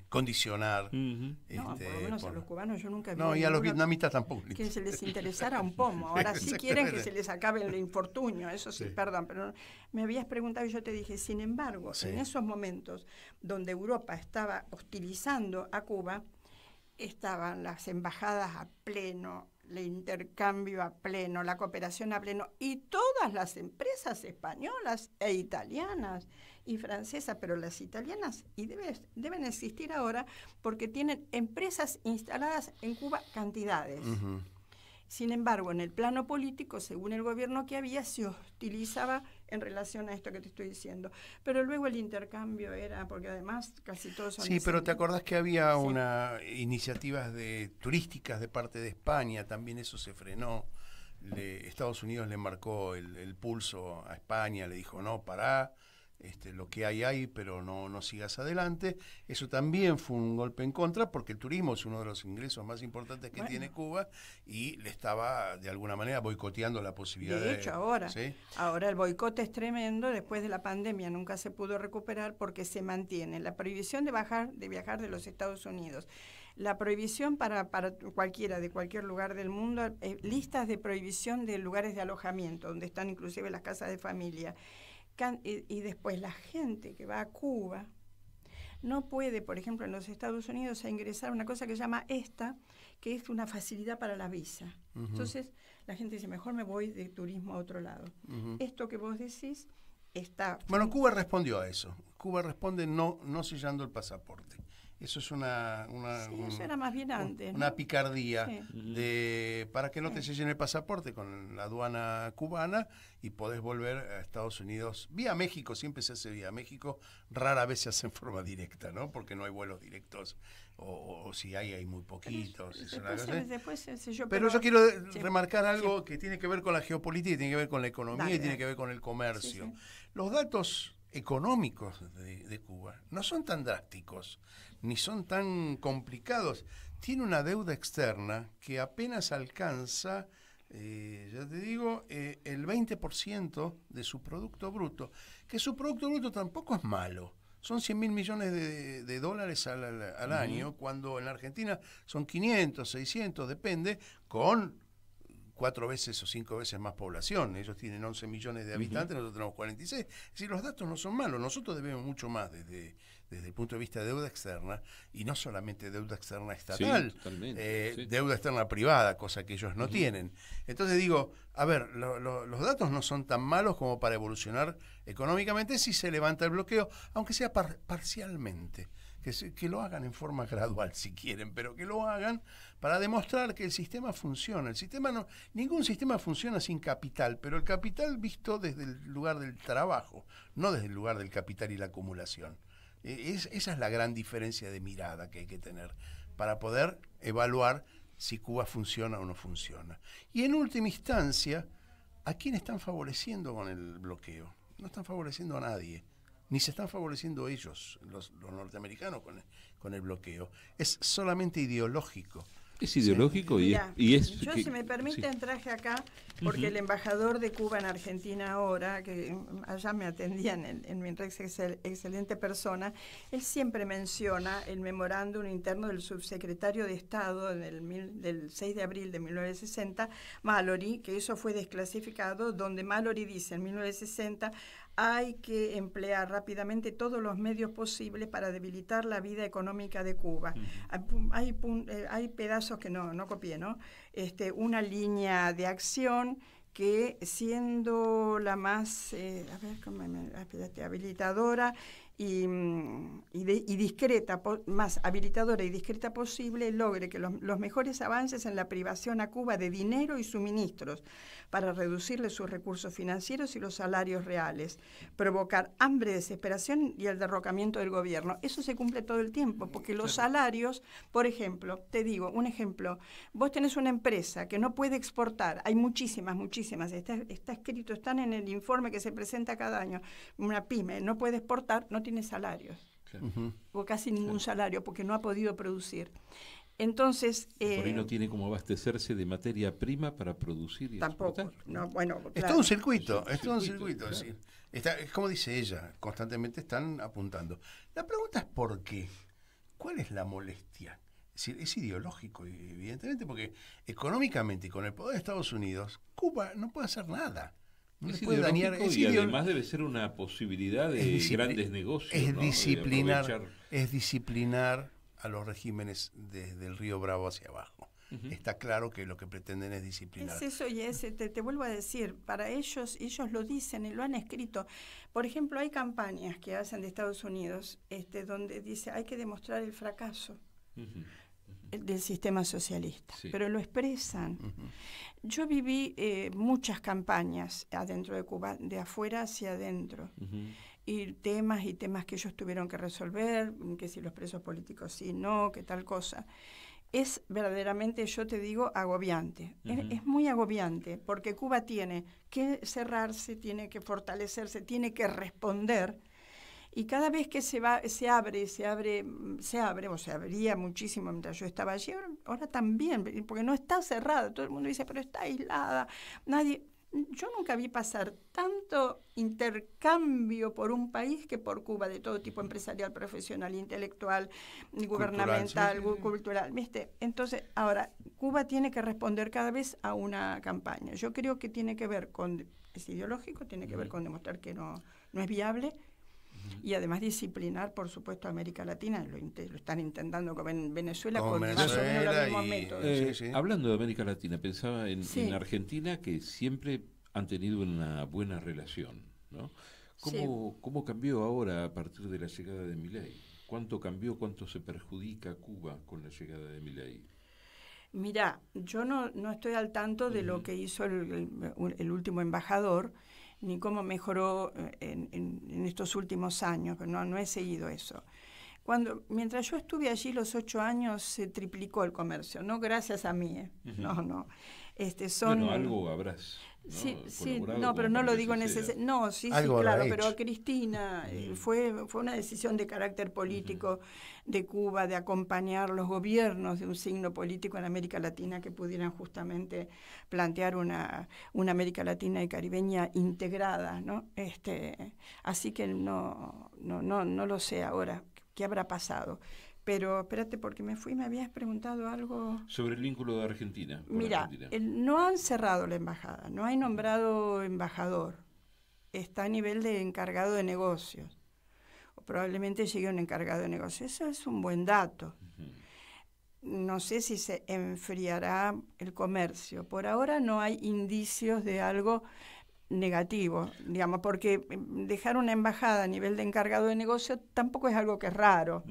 condicionar. no, este, por lo menos a los cubanos yo nunca vi. y a los vietnamitas tampoco. Que se les interesara un pomo. Ahora sí quieren que se les acabe el infortunio, eso sí, perdón, pero me habías preguntado y yo te dije, sin embargo, en esos momentos donde Europa estaba hostilizando a Cuba, estaban las embajadas a pleno, el intercambio a pleno, la cooperación a pleno y todas las empresas españolas e italianas y francesa, pero las italianas y debe, deben existir ahora porque tienen empresas instaladas en Cuba cantidades. Sin embargo, en el plano político, según el gobierno que había, se utilizaba en relación a esto que te estoy diciendo. Pero luego el intercambio era, porque además casi todos Sí, pero ¿te acordás que había una iniciativas de, turísticas de parte de España? También eso se frenó. Estados Unidos le marcó el, el, pulso a España, le dijo, no, pará, este, lo que hay ahí pero no, no sigas adelante. Eso también fue un golpe en contra, porque el turismo es uno de los ingresos más importantes que tiene Cuba y le estaba de alguna manera boicoteando la posibilidad de... hecho, ahora. Ahora el boicote es tremendo, después de la pandemia nunca se pudo recuperar porque se mantiene la prohibición de, bajar, de viajar de los Estados Unidos. La prohibición para, para cualquiera, de cualquier lugar del mundo, eh, listas de prohibición de lugares de alojamiento, donde están inclusive las casas de familia y después la gente que va a Cuba no puede, por ejemplo, en los Estados Unidos, a ingresar una cosa que se llama esta, que es una facilidad para la visa. Entonces, la gente dice, mejor me voy de turismo a otro lado. Esto que vos decís está... Bueno, Cuba respondió a eso. Cuba responde no, no sellando el pasaporte. Eso es una, una, una picardía de, para que no te sellen el pasaporte con la aduana cubana y podés volver a Estados Unidos vía México, siempre se hace vía México, rara vez se hace en forma directa, ¿no? Porque no hay vuelos directos o, si hay, hay muy poquitos. pero, yo quiero remarcar algo que tiene que ver con la geopolítica, tiene que ver con la economía y tiene que ver con el comercio. Los datos económicos de, Cuba no son tan drásticos ni son tan complicados. Tiene una deuda externa que apenas alcanza, eh, ya te digo, eh, el 20% de su Producto Bruto, que su Producto Bruto tampoco es malo. Son 100 mil millones de, dólares al, año, cuando en la Argentina son 500, 600, depende, con cuatro veces o cinco veces más población. Ellos tienen 11 millones de habitantes, nosotros tenemos 46. Es decir, los datos no son malos, nosotros debemos mucho más desde, desde el punto de vista de deuda externa, y no solamente deuda externa estatal, eh, deuda externa privada, cosa que ellos no tienen. Entonces digo, a ver, los datos no son tan malos como para evolucionar económicamente si se levanta el bloqueo, aunque sea parcialmente. Que, que, lo hagan en forma gradual si quieren, pero que lo hagan para demostrar que el sistema funciona. El sistema no, ningún sistema funciona sin capital, pero el capital visto desde el lugar del trabajo, no desde el lugar del capital y la acumulación. E-, esa es la gran diferencia de mirada que hay que tener para poder evaluar si Cuba funciona o no funciona. Y en última instancia, ¿a quién están favoreciendo con el bloqueo? No están favoreciendo a nadie, ni se están favoreciendo ellos, los, norteamericanos, con con el bloqueo. Es solamente ideológico. Es ideológico y, es, Yo, si me permite, sí. acá, porque el embajador de Cuba en Argentina ahora, que allá me atendían en, en Minrex, excelente persona, él siempre menciona el memorándum interno del subsecretario de Estado del 6 de abril de 1960, Mallory, que eso fue desclasificado, donde Mallory dice en 1960 hay que emplear rápidamente todos los medios posibles para debilitar la vida económica de Cuba. Ah, hay, eh, hay, pedazos que no, no copié, ¿no? Este, una línea de acción que siendo la más eh, ah, habilitadora y, mm, discreta, más habilitadora y discreta posible, logre que los, mejores avances en la privación a Cuba de dinero y suministros, para reducirle sus recursos financieros y los salarios reales, provocar hambre, desesperación y el derrocamiento del gobierno. Eso se cumple todo el tiempo, porque los salarios, por ejemplo, te digo un ejemplo, vos tenés una empresa que no puede exportar, hay muchísimas, muchísimas, está, escrito, están en el informe que se presenta cada año, una pyme no puede exportar, no tiene salarios. o casi ningún salario porque no ha podido producir. Entonces. Por ahí eh, no tiene como abastecerse de materia prima para producir y Tampoco. No, Es todo un circuito, es, un circuito. es como dice ella, constantemente están apuntando. La pregunta es: ¿por qué? ¿Cuál es la molestia? Es, ideológico, evidentemente, porque económicamente con el poder de Estados Unidos, Cuba no puede hacer nada. No es puede dañar. Es y además debe ser una posibilidad de grandes negocios. Es disciplinar. Es disciplinar a los regímenes desde el río Bravo hacia abajo. Está claro que lo que pretenden es disciplinar. Es eso y ese eh, te, vuelvo a decir, para ellos, ellos lo dicen y lo han escrito. Por ejemplo, hay campañas que hacen de Estados Unidos este, donde dice hay que demostrar el fracaso. del sistema socialista, pero lo expresan. Yo viví eh, muchas campañas adentro de Cuba, de afuera hacia adentro y temas y temas que ellos tuvieron que resolver, mm, que si los presos políticos sí, no, que tal cosa. Es verdaderamente, yo te digo, agobiante. es, muy agobiante, porque Cuba tiene que cerrarse, tiene que fortalecerse, tiene que responder. Y cada vez que se va, se abre, se abre, mm, se abre, o se abría muchísimo mientras yo estaba allí, ahora, ahora también, porque no está cerrada, todo el mundo dice, pero está aislada, nadie, yo nunca vi pasar tanto intercambio por un país que por Cuba, de todo tipo empresarial, profesional, intelectual, gubernamental, cultural. ¿viste? Entonces, ahora, Cuba tiene que responder cada vez a una campaña. Yo creo que tiene que ver con, es ideológico, tiene que ver con demostrar que no, no es viable, y además disciplinar, por supuesto, a América Latina, lo, están intentando con Venezuela, con, eh, Hablando de América Latina, pensaba en, Argentina que siempre han tenido una buena relación, ¿no? ¿Cómo, ¿Cómo cambió ahora a partir de la llegada de Milei? ¿Cuánto cambió, cuánto se perjudica Cuba con la llegada de Milei? Mira, yo no, estoy al tanto de lo que hizo el último embajador, ni cómo mejoró eh, en, estos últimos años, no, no he seguido eso. Cuando, mientras yo estuve allí los ocho años, se triplicó el comercio, no gracias a mí, eh. no, no. Este, son, algo habrás. Sí, sí, no, pero no lo digo en ese No, sí, sí, claro, pero a Cristina eh, fue, fue una decisión de carácter político de Cuba, de acompañar los gobiernos de un signo político en América Latina que pudieran justamente plantear una, América Latina y caribeña integrada, ¿no? Este, así que no, no, no, no lo sé ahora qué habrá pasado. Pero espérate, porque me fui, me habías preguntado algo. Sobre el vínculo de Argentina. Mira, no han cerrado la embajada, no hay nombrado embajador. Está a nivel de encargado de negocios. probablemente llegue un encargado de negocios. Eso es un buen dato. No sé si se enfriará el comercio. Por ahora no hay indicios de algo negativo, digamos, porque em, dejar una embajada a nivel de encargado de negocios tampoco es algo que es raro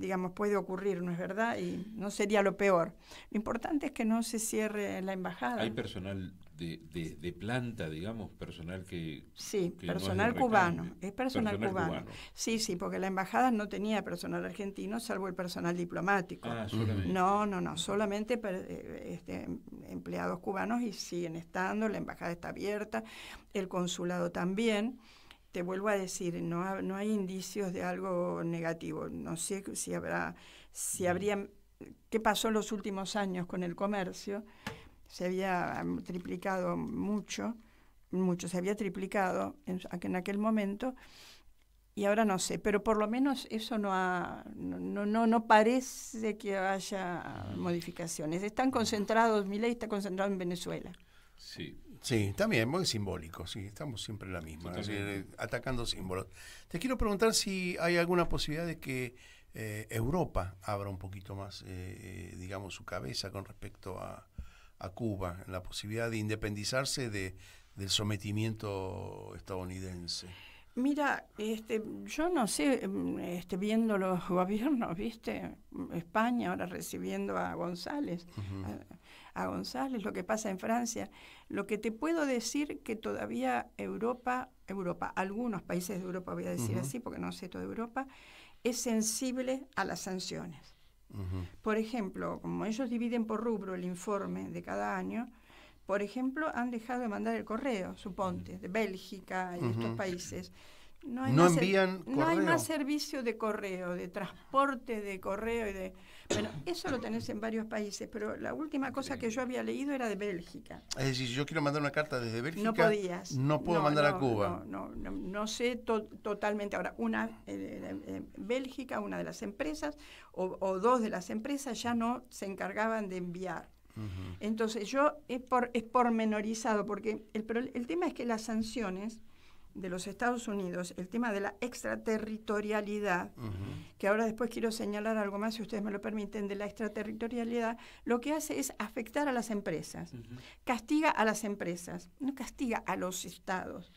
digamos, puede ocurrir, ¿no es verdad? Y no sería lo peor. Lo importante es que no se cierre la embajada. Hay personal de, planta, digamos, personal que... Sí, personal cubano, es personal, cubano. Sí, sí, porque la embajada no tenía personal argentino, salvo el personal diplomático. Ah, solamente. No, no, no, solamente eh, este, empleados cubanos y siguen estando, la embajada está abierta, el consulado también te vuelvo a decir, no, no hay indicios de algo negativo. No sé si habrá, si habría, qué pasó en los últimos años con el comercio. Se había triplicado mucho, mucho, se había triplicado en, aquel momento y ahora no sé, pero por lo menos eso no no, no, parece que haya modificaciones. Están concentrados, mi ley está concentrado en Venezuela. Sí, Sí, también, muy simbólico, sí, estamos siempre en la misma, eh, atacando símbolos. Te quiero preguntar si hay alguna posibilidad de que eh, Europa abra un poquito más, eh, digamos, su cabeza con respecto a, a Cuba, la posibilidad de independizarse de, del sometimiento estadounidense. Mira, este, yo no sé, em, este, viendo los gobiernos, viste, España ahora recibiendo a González, a González, lo que pasa en Francia. Lo que te puedo decir que todavía Europa, Europa, algunos países de Europa, voy a decir así porque no sé toda Europa, es sensible a las sanciones. Por ejemplo, como ellos dividen por rubro el informe de cada año, por ejemplo, han dejado de mandar el correo, suponte, de Bélgica y de estos países. No, hay más servicio de correo, de transporte de correo. Y de, bueno, eso lo tenés en varios países, pero la última cosa que yo había leído era de Bélgica. Es decir, si yo quiero mandar una carta desde Bélgica. No podías. No puedo mandar a Cuba. No, no, no, sé totalmente. Ahora, una eh, eh, eh, Bélgica, una de las empresas, o, dos de las empresas ya no se encargaban de enviar. Entonces yo es, por, es pormenorizado, porque el, el, tema es que las sanciones de los Estados Unidos, el tema de la extraterritorialidad, que ahora después quiero señalar algo más, si ustedes me lo permiten, de la extraterritorialidad, lo que hace es afectar a las empresas, castiga a las empresas, no castiga a los estados.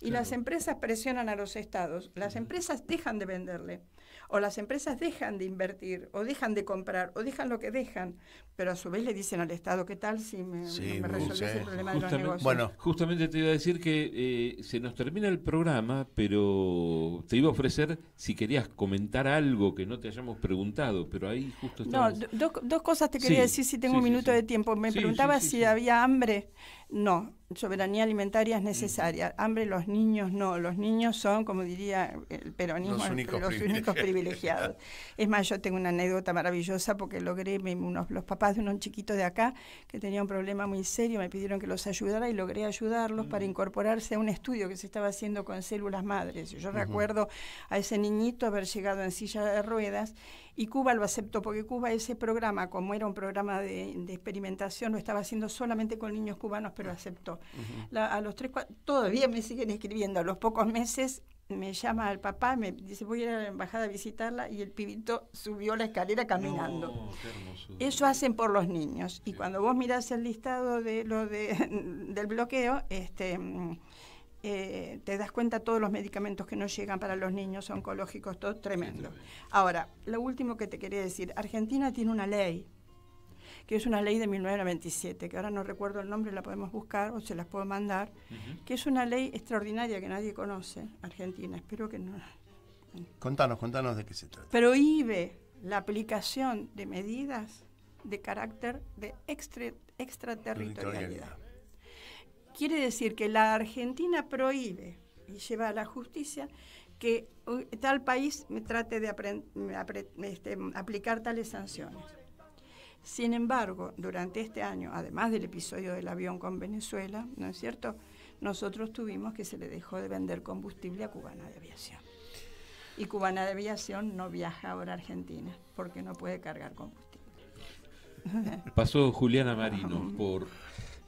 Y las empresas presionan a los estados, las empresas dejan de venderle o las empresas dejan de invertir, o dejan de comprar, o dejan lo que dejan, pero a su vez le dicen al Estado, ¿qué tal si me, sí, el problema de los negocios? Bueno, justamente te iba a decir que eh, se nos termina el programa, pero te iba a ofrecer si querías comentar algo que no te hayamos preguntado, pero ahí justo estamos... No, dos cosas te quería decir si tengo un minuto de tiempo. Me preguntaba si había hambre. No, soberanía alimentaria es necesaria. Hambre los niños no. Los niños son, como diría el peronismo, los, únicos, privilegiados. Es más, yo tengo una anécdota maravillosa porque logré, los papás de unos chiquitos de acá que tenía un problema muy serio, me pidieron que los ayudara y logré ayudarlos para incorporarse a un estudio que se estaba haciendo con células madres. Yo recuerdo a ese niñito haber llegado en silla de ruedas y Cuba lo aceptó porque Cuba ese programa, como era un programa de, experimentación, lo estaba haciendo solamente con niños cubanos, pero aceptó. a los tres, todavía me siguen escribiendo. A los pocos meses me llama el papá, me dice, voy a ir a la embajada a visitarla y el pibito subió la escalera caminando. Eso hacen por los niños. Y cuando vos mirás el listado de lo de, del bloqueo, este eh, te das cuenta todos los medicamentos que no llegan para los niños oncológicos, todo tremendo. Ahora, lo último que te quería decir, Argentina tiene una ley, que es una ley de 1997, que ahora no recuerdo el nombre, la podemos buscar o se las puedo mandar, que es una ley extraordinaria que nadie conoce, Argentina, espero que no. Contanos, contanos de qué se trata. Prohíbe la aplicación de medidas de carácter de extraterritorialidad. Quiere decir que la Argentina prohíbe y lleva a la justicia que eh, tal país me trate de este, aplicar tales sanciones. Sin embargo, durante este año, además del episodio del avión con Venezuela, ¿no es cierto? Nosotros tuvimos que se le dejó de vender combustible a Cubana de Aviación. Y Cubana de Aviación no viaja ahora a Argentina porque no puede cargar combustible. Pasó Juliana Marino por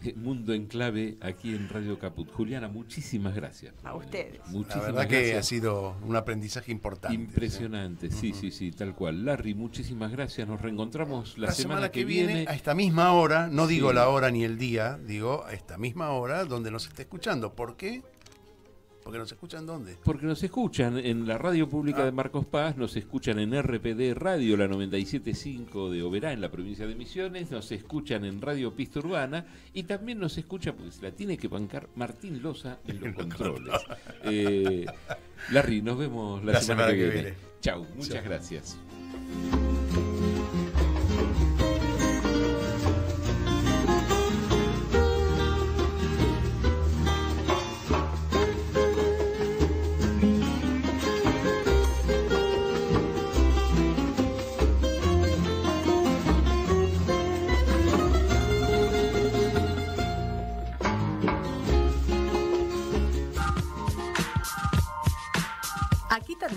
Mundo en Clave aquí en Radio Caput. Juliana, muchísimas gracias. A ustedes. Muchísimas La verdad que ha sido un aprendizaje importante. Impresionante, sí, sí, sí, tal cual. Larry, muchísimas gracias. Nos reencontramos la, semana, que, viene, A esta misma hora, no digo la hora ni el día, digo a esta misma hora donde nos esté escuchando. ¿Por qué? Porque nos escuchan dónde? Porque nos escuchan en la radio pública ah. de Marcos Paz, nos escuchan en RPD Radio, la 97.5 de Oberá, en la provincia de Misiones, nos escuchan en Radio Pista Urbana y también nos escucha, porque se la tiene que bancar Martín Loza en los controles. Eh, Larry, nos vemos la, semana, que viene. Chau, muchas gracias.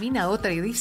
termina otra edición.